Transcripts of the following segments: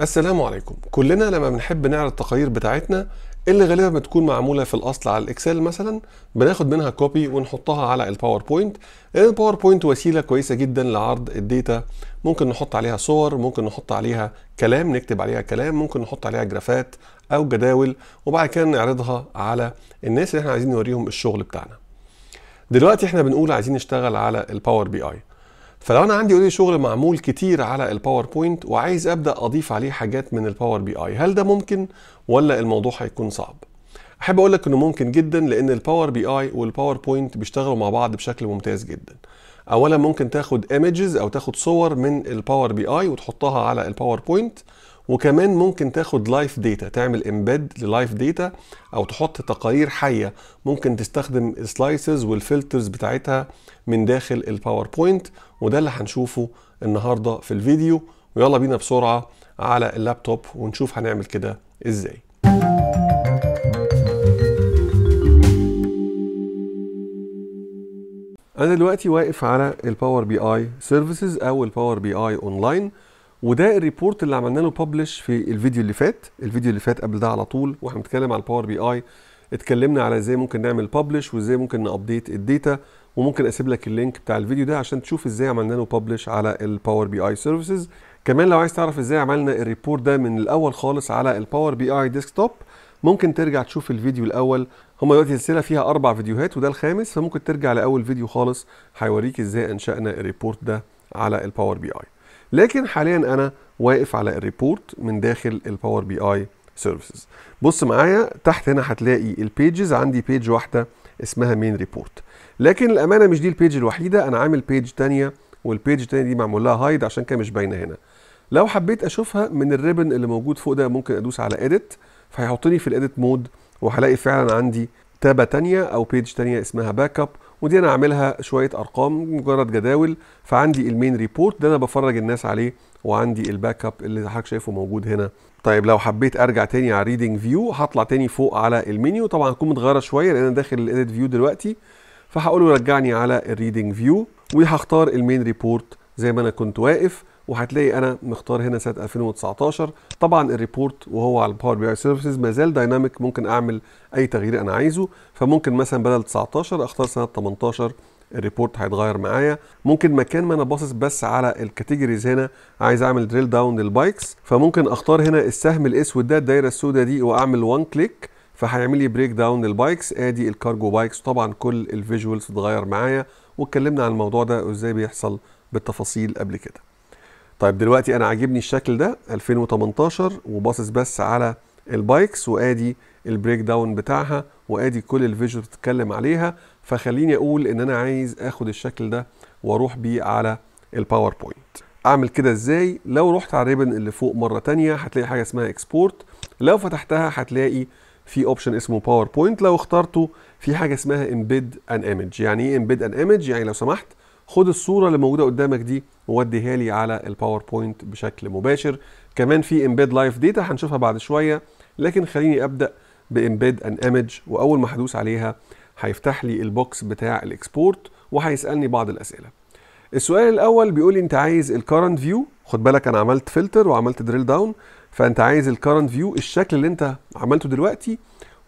السلام عليكم كلنا لما بنحب نعرض التقارير بتاعتنا اللي غالبا بتكون معموله في الاصل على الاكسل مثلا بناخد منها كوبي ونحطها على الباوربوينت الباوربوينت وسيله كويسه جدا لعرض الداتا ممكن نحط عليها صور ممكن نحط عليها كلام نكتب عليها كلام ممكن نحط عليها جرافات او جداول وبعد كده نعرضها على الناس اللي احنا عايزين نوريهم الشغل بتاعنا دلوقتي احنا بنقول عايزين نشتغل على الباور بي اي فلو انا عندي اوريدي شغل معمول كتير على الباوربوينت وعايز ابدا اضيف عليه حاجات من الباور بي اي هل ده ممكن ولا الموضوع هيكون صعب احب اقول لك انه ممكن جدا لان الباور بي اي والباوربوينت بيشتغلوا مع بعض بشكل ممتاز جدا اولا ممكن تاخد ايمجز او تاخد صور من الباور بي اي وتحطها على الباوربوينت وكمان ممكن تاخد لايف داتا تعمل امبيد للايف داتا او تحط تقارير حيه ممكن تستخدم السلايسز والفلترز بتاعتها من داخل الباوربوينت وده اللي هنشوفه النهارده في الفيديو ويلا بينا بسرعه على اللابتوب ونشوف هنعمل كده ازاي انا دلوقتي واقف على الباور بي اي سيرفيسز او الباور بي اي اونلاين وده الريبورت اللي عملنا له ببلش في الفيديو اللي فات الفيديو اللي فات قبل ده على طول واحنا بنتكلم على الباور بي اي اتكلمنا على ازاي ممكن نعمل ببلش وازاي ممكن نابديت الداتا وممكن اسيب لك اللينك بتاع الفيديو ده عشان تشوف ازاي عملنا له ببلش على الباور بي اي سيرفيسز كمان لو عايز تعرف ازاي عملنا الريبورت ده من الاول خالص على الباور بي اي ديسكتوب ممكن ترجع تشوف الفيديو الاول هما دلوقتي سلسله فيها اربع فيديوهات وده الخامس فممكن ترجع لاول فيديو خالص هيوريك ازاي انشانا الريبورت ده على الباور بي اي لكن حاليا انا واقف على الريبورت من داخل الباور بي اي سيرفيسز بص معايا تحت هنا هتلاقي البيجز عندي بيج واحده اسمها مين ريبورت لكن الامانه مش دي البيج الوحيده انا عامل بيج تانية والبيج التانية دي معمول لها هايد عشان كده مش باينه هنا لو حبيت اشوفها من الريبن اللي موجود فوق ده ممكن ادوس على اديت فهيحطني في الاديت مود وهلاقي فعلا عندي تابه تانية او بيج تانية اسمها باك اب ودي انا اعملها شويه ارقام مجرد جداول فعندي المين ريبورت ده انا بفرج الناس عليه وعندي الباك اب اللي حضرتك شايفه موجود هنا طيب لو حبيت ارجع تاني على ريدنج فيو هطلع تاني فوق على المنيو طبعا هتكون متغيره شويه لان انا داخل الايديت فيو دلوقتي فهقول له رجعني على الريدنج فيو وهختار المين ريبورت زي ما انا كنت واقف وهتلاقي انا مختار هنا سنه 2019 طبعا الريبورت وهو على الباور بي اي سيرفيسز ما زال دايناميك ممكن اعمل اي تغيير انا عايزه فممكن مثلا بدل 19 اختار سنه 18 الريبورت هيتغير معايا ممكن مكان ما انا باصص بس على الكاتيجوريز هنا عايز اعمل دريل داون للبايكس فممكن اختار هنا السهم الاسود ده الدايره السوداء دي واعمل وان كليك فهيعمل لي بريك داون للبايكس ادي الكارجو بايكس طبعا كل الفيجوالز اتغير معايا واتكلمنا عن الموضوع ده وازاي بيحصل بالتفاصيل قبل كده طيب دلوقتي انا عاجبني الشكل ده 2018 وباصص بس على البايكس وادي البريك داون بتاعها وادي كل الفيجوال بتتكلم عليها فخليني اقول ان انا عايز اخد الشكل ده واروح بيه على الباوربوينت اعمل كده ازاي لو رحت على الريبن اللي فوق مره تانية هتلاقي حاجه اسمها اكسبورت لو فتحتها هتلاقي في اوبشن اسمه باوربوينت لو اخترته في حاجه اسمها امبيد ان ايمج يعني ايه امبيد ان ايمج يعني لو سمحت خد الصوره اللي موجوده قدامك دي ووديها لي على الباوربوينت بشكل مباشر كمان في امبيد لايف داتا هنشوفها بعد شويه لكن خليني ابدا بامبيد ان ايمج واول ما هدوس عليها هيفتح لي البوكس بتاع الاكسبورت وهيسالني بعض الاسئله السؤال الاول بيقول لي انت عايز الكرنت فيو خد بالك انا عملت فلتر وعملت دريل داون فانت عايز الكرنت فيو الشكل اللي انت عملته دلوقتي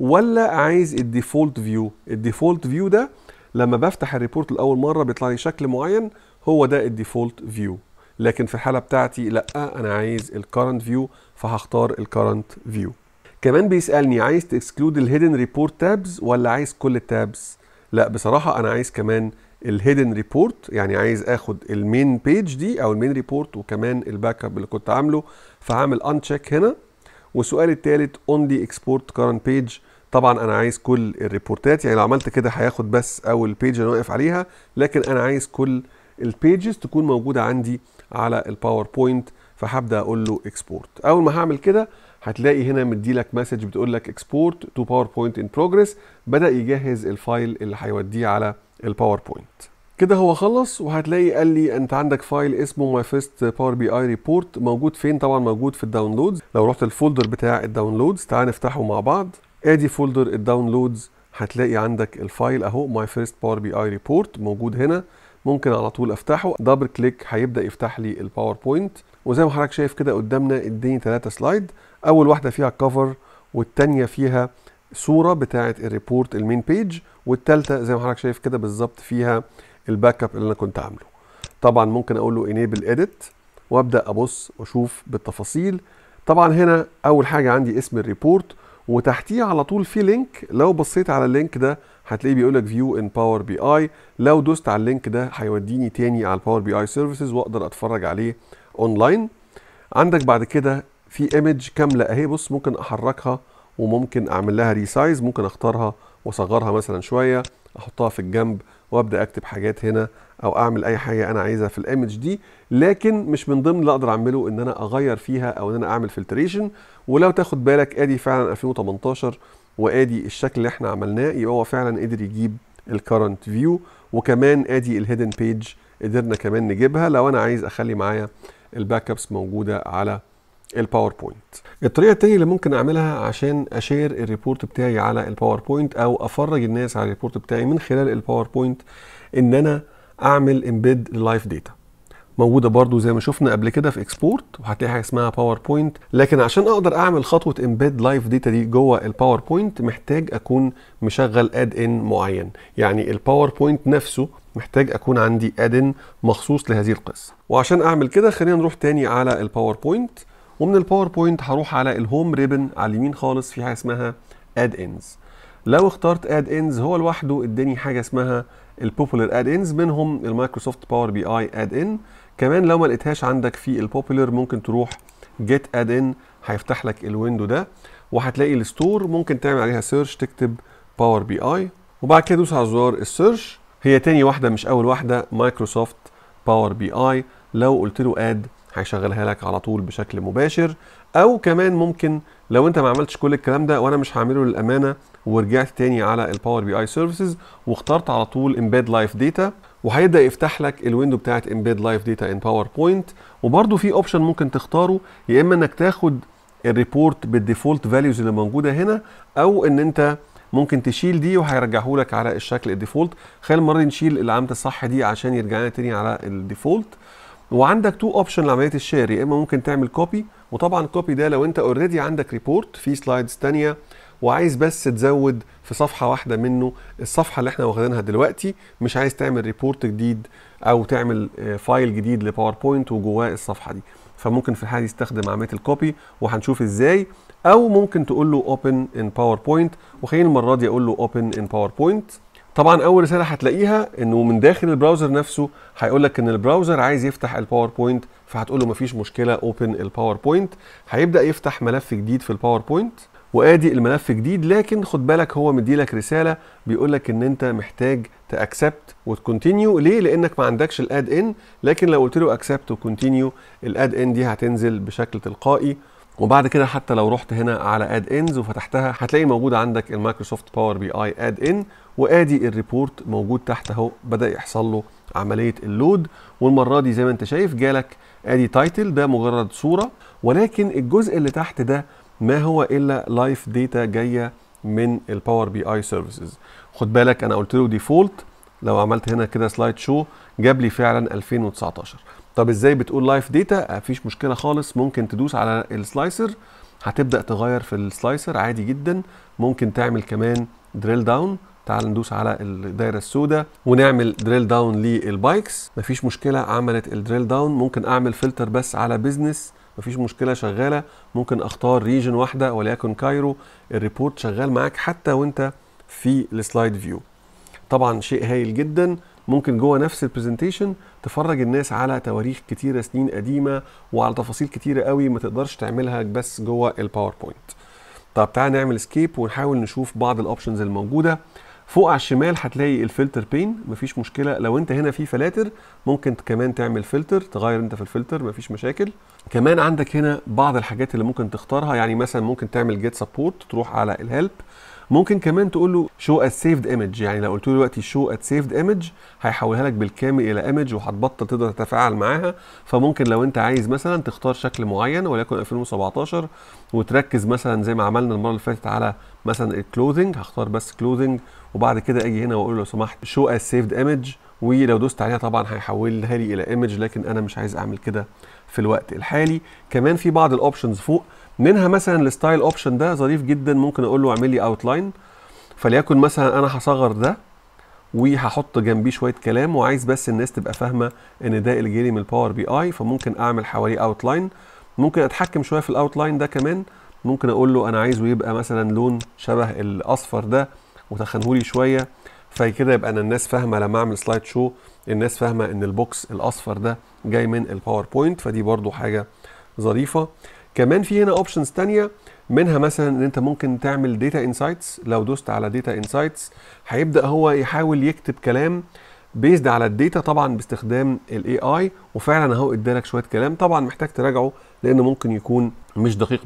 ولا عايز الديفولت فيو الديفولت فيو ده لما بفتح الريبورت لاول مره بيطلع لي شكل معين هو ده الديفولت فيو لكن في الحاله بتاعتي لا انا عايز الكرنت فيو فهختار الكرنت فيو كمان بيسالني عايز تكسكلود الهيدن ريبورت تابز ولا عايز كل التابز لا بصراحه انا عايز كمان الهيدن ريبورت يعني عايز اخد المين بيج دي او المين ريبورت وكمان الباك اب اللي كنت عامله فهعمل ان هنا والسؤال الثالث اونلي اكسبورت كرنت بيج طبعا انا عايز كل الريبورتات يعني لو عملت كده هياخد بس اول بيج انا واقف عليها لكن انا عايز كل البيجز تكون موجوده عندي على الباوربوينت فهبدا اقول له اكسبورت اول ما هعمل كده هتلاقي هنا مدي لك مسج بتقول لك اكسبورت تو باوربوينت ان بروجريس بدا يجهز الفايل اللي هيوديه على الباوربوينت كده هو خلص وهتلاقي قال لي انت عندك فايل اسمه ماي فيست باور بي اي ريبورت موجود فين طبعا موجود في الداونلودز لو رحت الفولدر بتاع الداونلودز تعال نفتحه مع بعض ادي فولدر الداونلودز هتلاقي عندك الفايل اهو ماي فيرست باور بي اي ريبورت موجود هنا ممكن على طول افتحه دبل كليك هيبدا يفتح لي الباوربوينت وزي ما حضرتك شايف كده قدامنا اديني ثلاثة سلايد اول واحده فيها كفر والثانيه فيها صوره بتاعه الريبورت المين بيج والثالثه زي ما حضرتك شايف كده بالظبط فيها الباك اب اللي انا كنت عامله طبعا ممكن اقول له انيبل اديت وابدا ابص واشوف بالتفاصيل طبعا هنا اول حاجه عندي اسم الريبورت وتحتيه على طول في لينك لو بصيت على اللينك ده هتلاقيه بيقول لك فيو ان باور بي اي لو دوست على اللينك ده هيوديني تاني على الباور بي اي سيرفيسز واقدر اتفرج عليه اونلاين عندك بعد كده في ايمج كامله اهي بص ممكن احركها وممكن اعمل لها ريسايز ممكن اختارها واصغرها مثلا شويه احطها في الجنب وابدا اكتب حاجات هنا او اعمل اي حاجه انا عايزها في الايمج دي لكن مش من ضمن اللي اقدر اعمله ان انا اغير فيها او ان انا اعمل فلتريشن ولو تاخد بالك ادي فعلا 2018 وادي الشكل اللي احنا عملناه يبقى هو فعلا قدر يجيب الكرنت فيو وكمان ادي الهيدن بيج قدرنا كمان نجيبها لو انا عايز اخلي معايا الباك ابس موجوده على الباوربوينت الطريقه الثانيه اللي ممكن اعملها عشان اشير الريبورت بتاعي على الباوربوينت او افرج الناس على الريبورت بتاعي من خلال الباوربوينت ان انا اعمل امبيد للايف داتا موجوده برضو زي ما شفنا قبل كده في اكسبورت وهتلاقي حاجه اسمها باوربوينت لكن عشان اقدر اعمل خطوه امبيد لايف داتا دي جوه الباوربوينت محتاج اكون مشغل اد ان معين يعني الباوربوينت نفسه محتاج اكون عندي اد ان مخصوص لهذه القصه وعشان اعمل كده خلينا نروح تاني على الباوربوينت ومن الباوربوينت هروح على الهوم ريبن على اليمين خالص في حاجه اسمها اد انز لو اخترت اد انز هو لوحده اداني حاجه اسمها البوبولار اد انز منهم المايكروسوفت باور بي اي اد ان كمان لو ما لقيتهاش عندك في البوبولار ممكن تروح جيت اد ان هيفتح لك الويندو ده وهتلاقي الستور ممكن تعمل عليها سيرش تكتب باور بي اي وبعد كده دوس على زرار السيرش هي تاني واحده مش اول واحده مايكروسوفت باور بي اي لو قلت له اد هيشغلها لك على طول بشكل مباشر او كمان ممكن لو انت ما عملتش كل الكلام ده وانا مش هعمله للامانه ورجعت تاني على الباور بي اي سيرفيسز واخترت على طول امبيد لايف داتا وهيبدا يفتح لك الويندو بتاعت امبيد لايف داتا ان باوربوينت وبرده في اوبشن ممكن تختاره يا اما انك تاخد الريبورت بالديفولت فاليوز اللي موجوده هنا او ان انت ممكن تشيل دي وهيرجعه لك على الشكل الديفولت خلينا المره دي نشيل العامه الصح دي عشان يرجعنا تاني على الديفولت وعندك تو اوبشن لعمليه الشير يا اما ممكن تعمل كوبي وطبعا الكوبي ده لو انت اوريدي عندك ريبورت فيه سلايدز ثانيه وعايز بس تزود في صفحه واحده منه الصفحه اللي احنا واخدينها دلوقتي مش عايز تعمل ريبورت جديد او تعمل فايل آه، جديد لباوربوينت وجواه الصفحه دي فممكن في الحاله دي تستخدم عمليه الكوبي وهنشوف ازاي او ممكن تقول له اوبن ان باوربوينت وخليني المره دي اقول له اوبن ان باوربوينت طبعا اول رساله هتلاقيها انه من داخل البراوزر نفسه هيقول لك ان البراوزر عايز يفتح الباوربوينت فهتقول له مفيش مشكله اوبن الباوربوينت هيبدا يفتح ملف جديد في الباوربوينت وادي الملف جديد لكن خد بالك هو مديلك رساله بيقول لك ان انت محتاج تاكسبت وتكونتينيو ليه لانك ما عندكش الاد ان لكن لو قلت له اكسبت وكونتينيو الاد ان دي هتنزل بشكل تلقائي وبعد كده حتى لو رحت هنا على اد انز وفتحتها هتلاقي موجود عندك المايكروسوفت باور بي اي اد ان وادي الريبورت موجود تحت اهو بدا يحصل له عمليه اللود والمره دي زي ما انت شايف جالك ادي تايتل ده مجرد صوره ولكن الجزء اللي تحت ده ما هو الا لايف داتا جايه من الباور بي اي سيرفيسز خد بالك انا قلت له ديفولت لو عملت هنا كده سلايد شو جاب لي فعلا 2019 طب ازاي بتقول لايف آه، داتا مفيش مشكله خالص ممكن تدوس على السلايسر هتبدا تغير في السلايسر عادي جدا ممكن تعمل كمان دريل داون تعال ندوس على الدايره السوداء ونعمل دريل داون للبايكس مفيش مشكله عملت الدريل داون ممكن اعمل فلتر بس على بيزنس مفيش مشكله شغاله ممكن اختار ريجن واحده وليكن كايرو الريبورت شغال معاك حتى وانت في السلايد فيو طبعا شيء هايل جدا ممكن جوه نفس البرزنتيشن تفرج الناس على تواريخ كتيره سنين قديمه وعلى تفاصيل كتيره قوي ما تقدرش تعملها بس جوه الباوربوينت طب تعال نعمل سكيب ونحاول نشوف بعض الاوبشنز الموجوده فوق على الشمال هتلاقي الفلتر بين مفيش مشكله لو انت هنا في فلاتر ممكن كمان تعمل فلتر تغير انت في الفلتر مفيش مشاكل كمان عندك هنا بعض الحاجات اللي ممكن تختارها يعني مثلا ممكن تعمل جيت سبورت تروح على الهيلب ممكن كمان تقول له شو ات سيفد ايمج يعني لو قلت له دلوقتي شو ات سيفد ايمج هيحولها لك بالكامل الى ايمج وهتبطل تقدر تتفاعل معاها فممكن لو انت عايز مثلا تختار شكل معين وليكن 2017 وتركز مثلا زي ما عملنا المره اللي فاتت على مثلا الكلوزنج هختار بس كلوزنج وبعد كده اجي هنا واقول له لو سمحت شو ات سيفد ايمج ولو دوست عليها طبعا هيحولها لي الى ايمج لكن انا مش عايز اعمل كده في الوقت الحالي كمان في بعض الاوبشنز فوق منها مثلا الستايل اوبشن ده ظريف جدا ممكن اقول له اعمل لي اوتلاين فليكن مثلا انا هصغر ده وهحط جنبيه شويه كلام وعايز بس الناس تبقى فاهمه ان ده اللي جاي من الباور بي اي فممكن اعمل حواليه اوتلاين ممكن اتحكم شويه في الاوتلاين ده كمان ممكن اقول له انا عايزه يبقى مثلا لون شبه الاصفر ده وتخنهولي شويه فكده يبقى انا الناس فاهمه لما اعمل سلايد شو الناس فاهمه ان البوكس الاصفر ده جاي من الباوربوينت فدي برضو حاجه ظريفه كمان في هنا اوبشنز تانية منها مثلا ان انت ممكن تعمل داتا انسايتس لو دوست على داتا انسايتس هيبدا هو يحاول يكتب كلام بيزد على الداتا طبعا باستخدام الاي اي وفعلا اهو ادالك شويه كلام طبعا محتاج تراجعه لانه ممكن يكون مش دقيق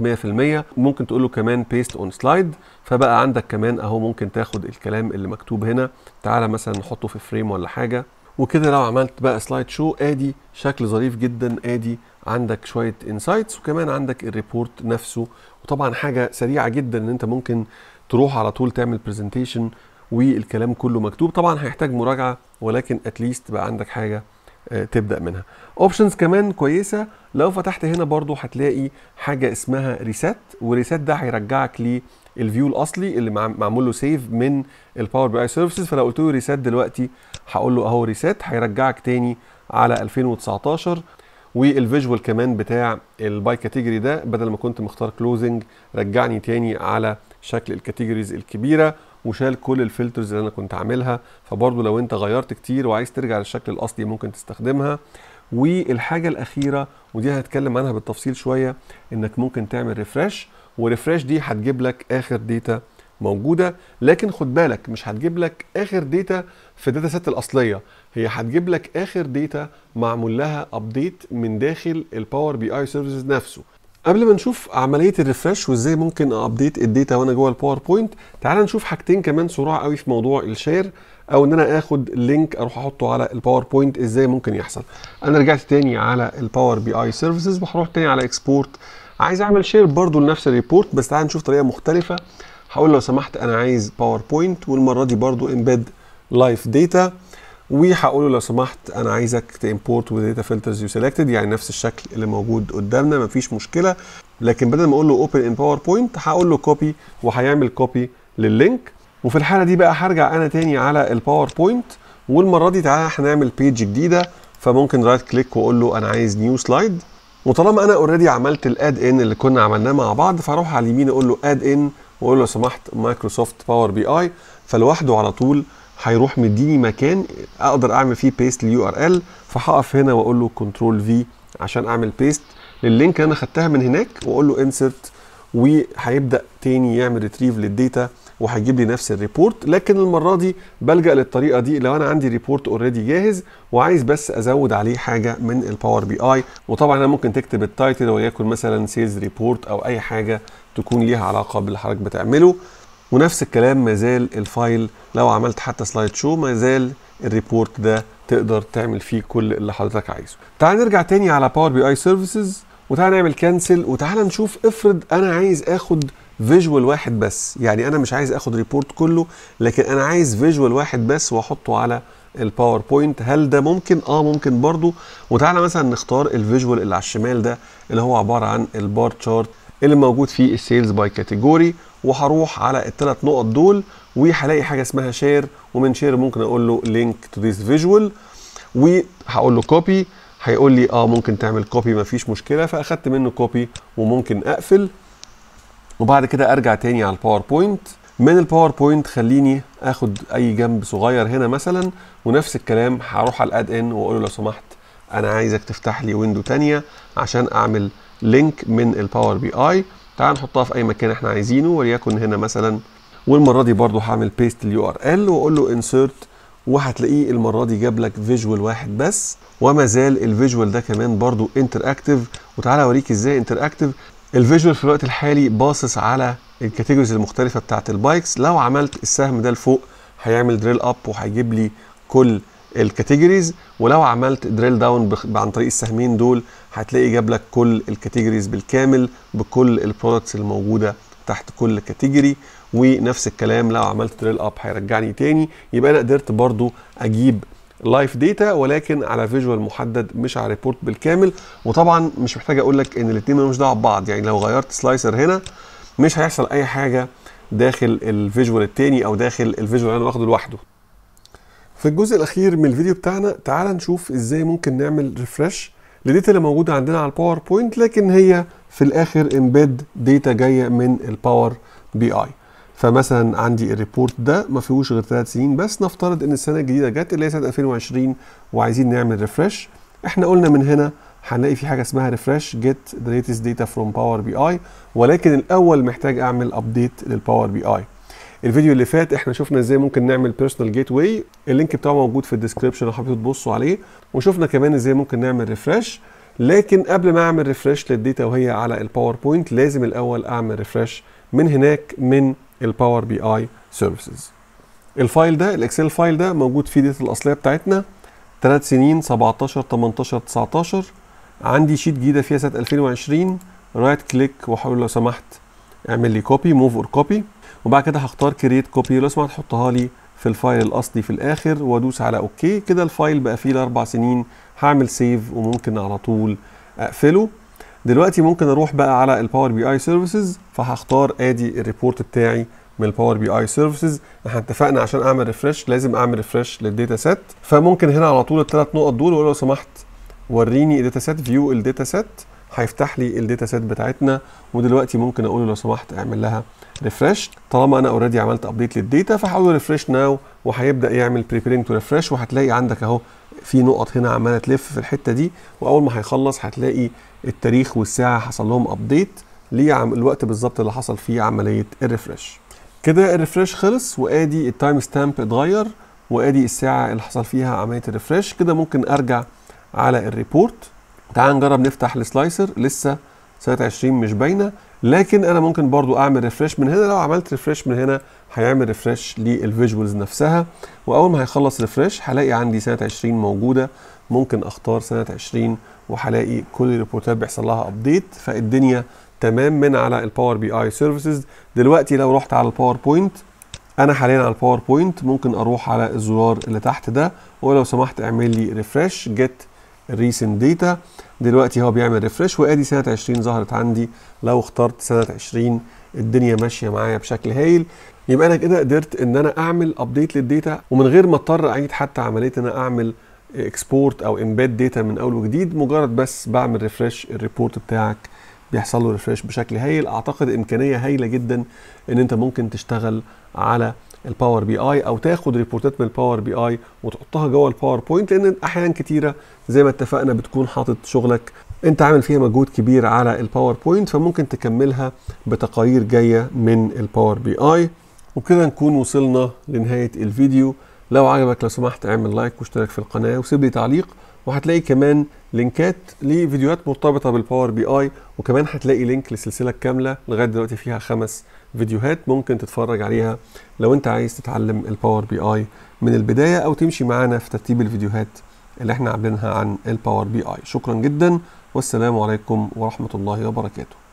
100% ممكن تقول له كمان بيست اون سلايد فبقى عندك كمان اهو ممكن تاخد الكلام اللي مكتوب هنا تعالى مثلا نحطه في فريم ولا حاجه وكده لو عملت بقى سلايد شو ادي شكل ظريف جدا ادي عندك شويه انسايتس وكمان عندك الريبورت نفسه وطبعا حاجه سريعه جدا ان انت ممكن تروح على طول تعمل برزنتيشن والكلام كله مكتوب طبعا هيحتاج مراجعه ولكن اتليست بقى عندك حاجه آه، تبدا منها اوبشنز كمان كويسه لو فتحت هنا برضو هتلاقي حاجه اسمها ريسات وريسات ده هيرجعك ليه الفيو الاصلي اللي معمول له سيف من الباور بي اي سيرفيسز فلو قلت له ريسيت دلوقتي هقول له اهو ريسيت هيرجعك تاني على 2019 والفيجوال كمان بتاع الباي كاتيجوري ده بدل ما كنت مختار كلوزنج رجعني تاني على شكل الكاتيجوريز الكبيره وشال كل الفلترز اللي انا كنت عاملها فبرضه لو انت غيرت كتير وعايز ترجع للشكل الاصلي ممكن تستخدمها والحاجه الاخيره ودي هنتكلم عنها بالتفصيل شويه انك ممكن تعمل ريفرش وريفريش دي هتجيب لك اخر ديتا موجوده لكن خد بالك مش هتجيب لك اخر ديتا في الداتا سيت الاصليه هي هتجيب لك اخر ديتا معمول لها ابديت من داخل الباور بي اي سيرفيسز نفسه قبل ما نشوف عمليه الريفرش وازاي ممكن ابديت الديتا وانا جوه الباوربوينت تعال نشوف حاجتين كمان صراع قوي في موضوع الشير او ان انا اخد لينك اروح احطه على الباوربوينت ازاي ممكن يحصل انا رجعت تاني على الباور بي اي سيرفيسز وهروح تاني على اكسبورت عايز اعمل شير برضو لنفس الريبورت بس تعال نشوف طريقه مختلفه هقول لو سمحت انا عايز باوربوينت والمره دي برضو امبيد لايف داتا وهقول لو سمحت انا عايزك تمبورت وداتا فلترز يو سيلكتد يعني نفس الشكل اللي موجود قدامنا مفيش مشكله لكن بدل ما اقول له اوبن ان باوربوينت هقول له كوبي وهيعمل كوبي لللينك وفي الحاله دي بقى هرجع انا تاني على الباوربوينت والمره دي تعالى هنعمل بيج جديده فممكن رايت كليك واقول له انا عايز نيو سلايد وطالما انا اوريدي عملت الاد ان اللي كنا عملناه مع بعض فاروح على اليمين اقول له اد ان واقول له لو سمحت مايكروسوفت باور بي اي فلوحده على طول هيروح مديني مكان اقدر اعمل فيه بيست لليو ار ال فهقف هنا واقول له كنترول في عشان اعمل بيست للينك انا خدتها من هناك واقول له انسرت وهيبدا تاني يعمل ريتريف للديتا وهيجيب لي نفس الريبورت لكن المره دي بلجا للطريقه دي لو انا عندي ريبورت اوريدي جاهز وعايز بس ازود عليه حاجه من الباور بي اي وطبعا انا ممكن تكتب التايتل وياكل مثلا سيلز ريبورت او اي حاجه تكون ليها علاقه باللي حضرتك بتعمله ونفس الكلام ما زال الفايل لو عملت حتى سلايد شو ما زال الريبورت ده تقدر تعمل فيه كل اللي حضرتك عايزه تعال نرجع تاني على باور بي اي سيرفيسز وتعال نعمل كانسل وتعال نشوف افرض انا عايز اخد فيجوال واحد بس يعني انا مش عايز اخد ريبورت كله لكن انا عايز فيجوال واحد بس واحطه على الباوربوينت هل ده ممكن اه ممكن برضو وتعالى مثلا نختار الفيجوال اللي على الشمال ده اللي هو عباره عن البار تشارت اللي موجود فيه السيلز باي كاتيجوري وهروح على الثلاث نقط دول وهلاقي حاجه اسمها شير ومن شير ممكن اقول له لينك تو ذيس فيجوال وهقول له كوبي هيقول لي اه ممكن تعمل كوبي مفيش مشكله فاخدت منه كوبي وممكن اقفل وبعد كده ارجع تاني على الباوربوينت من الباوربوينت خليني اخد اي جنب صغير هنا مثلا ونفس الكلام هروح على الاد ان واقول له لو سمحت انا عايزك تفتح لي ويندو تانية عشان اعمل لينك من الباور بي اي تعال نحطها في اي مكان احنا عايزينه وليكن هنا مثلا والمره دي برضو هعمل بيست اليو ار ال واقول له انسرت وهتلاقيه المره دي جاب لك فيجوال واحد بس وما زال الفيجوال ده كمان برضو انتر اكتف وتعالى اوريك ازاي انتر اكتف الفيجوال في الوقت الحالي باصص على الكاتيجوريز المختلفه بتاعه البايكس لو عملت السهم ده لفوق هيعمل دريل اب وهيجيب لي كل الكاتيجوريز ولو عملت دريل داون عن طريق السهمين دول هتلاقي جاب لك كل الكاتيجوريز بالكامل بكل البرودكتس الموجوده تحت كل كاتيجوري ونفس الكلام لو عملت دريل اب هيرجعني تاني يبقى انا قدرت برضو اجيب لايف داتا ولكن على فيجوال محدد مش على ريبورت بالكامل وطبعا مش محتاج اقول لك ان الاثنين مالهمش دعوه ببعض يعني لو غيرت سلايسر هنا مش هيحصل اي حاجه داخل الفيجوال الثاني او داخل الفيجوال اللي انا واخده لوحده في الجزء الاخير من الفيديو بتاعنا تعال نشوف ازاي ممكن نعمل ريفرش للداتا اللي موجوده عندنا على الباوربوينت لكن هي في الاخر امبيد داتا جايه من الباور بي اي فمثلا عندي الريبورت ده ما فيهوش غير ثلاث سنين بس نفترض ان السنه الجديده جت اللي هي سنه 2020 وعايزين نعمل ريفرش احنا قلنا من هنا هنلاقي في حاجه اسمها ريفرش جيت ذا ليتست داتا فروم باور بي اي ولكن الاول محتاج اعمل ابديت للباور بي اي الفيديو اللي فات احنا شفنا ازاي ممكن نعمل بيرسونال جيت واي اللينك بتاعه موجود في الديسكربشن لو حبيتوا تبصوا عليه وشفنا كمان ازاي ممكن نعمل ريفرش لكن قبل ما اعمل ريفرش للديتا وهي على الباوربوينت لازم الاول اعمل ريفرش من هناك من الباور بي اي سيرفيسز الفايل ده الاكسل فايل ده موجود فيه داتا الاصليه بتاعتنا 3 سنين 17 18 19 عندي شيت جديده فيها سنه 2020 رايت كليك واحاول لو سمحت اعمل لي كوبي موف اور كوبي وبعد كده هختار كرييت كوبي لو سمحت حطها لي في الفايل الاصلي في الاخر وادوس على اوكي كده الفايل بقى فيه الاربع سنين هعمل سيف وممكن على طول اقفله دلوقتي ممكن اروح بقى على الباور بي اي سيرفيسز فهختار ادي الريبورت بتاعي من الباور بي اي سيرفيسز احنا اتفقنا عشان اعمل ريفرش لازم اعمل ريفرش للداتا سيت فممكن هنا على طول الثلاث نقط دول ولو سمحت وريني الداتا سيت فيو الداتا سيت هيفتح لي الداتا سيت بتاعتنا ودلوقتي ممكن اقول لو سمحت اعمل لها ريفرش طالما انا اوريدي عملت ابديت للداتا فهقول ريفرش ناو وهيبدا يعمل بريبيرنج تو ريفرش وهتلاقي عندك اهو في نقط هنا عماله تلف في الحته دي واول ما هيخلص هتلاقي التاريخ والساعه حصل لهم ابديت للوقت بالظبط اللي حصل فيه عمليه الريفرش كده الريفرش خلص وادي التايم ستامب اتغير وادي الساعه اللي حصل فيها عمليه الريفرش كده ممكن ارجع على الريبورت تعال نجرب نفتح السلايسر لسه سنه 20 مش باينه لكن انا ممكن برضو اعمل ريفرش من هنا لو عملت ريفرش من هنا هيعمل ريفرش للفيجوالز نفسها واول ما هيخلص ريفرش هلاقي عندي سنه 20 موجوده ممكن اختار سنه 20 وهلاقي كل الريبورتات بيحصل لها ابديت فالدنيا تمام من على الباور بي اي سيرفيسز دلوقتي لو رحت على الباوربوينت انا حاليا على الباوربوينت ممكن اروح على الزرار اللي تحت ده ولو سمحت اعمل لي ريفرش جيت ريسنت داتا دلوقتي هو بيعمل ريفرش وادي سنه 20 ظهرت عندي لو اخترت سنه 20 الدنيا ماشيه معايا بشكل هايل يبقى انا كده قدرت ان انا اعمل ابديت للديتا ومن غير ما اضطر اعيد حتى عمليه ان انا اعمل اكسبورت او امبيد داتا من اول وجديد مجرد بس بعمل ريفرش الريبورت بتاعك بيحصل له ريفرش بشكل هايل اعتقد امكانيه هايله جدا ان انت ممكن تشتغل على الباور بي اي او تاخد ريبورتات من الباور بي اي وتحطها جوه الباوربوينت لان احيان كتيره زي ما اتفقنا بتكون حاطط شغلك انت عامل فيها مجهود كبير على الباوربوينت فممكن تكملها بتقارير جايه من الباور بي اي وبكده نكون وصلنا لنهايه الفيديو لو عجبك لو سمحت اعمل لايك واشترك في القناه وسيب لي تعليق وهتلاقي كمان لينكات لفيديوهات مرتبطه بالباور بي اي وكمان هتلاقي لينك للسلسله الكامله لغايه دلوقتي فيها خمس فيديوهات ممكن تتفرج عليها لو انت عايز تتعلم الباور بي اي من البدايه او تمشي معانا في ترتيب الفيديوهات اللي احنا عاملينها عن الباور بي اي شكرا جدا والسلام عليكم ورحمه الله وبركاته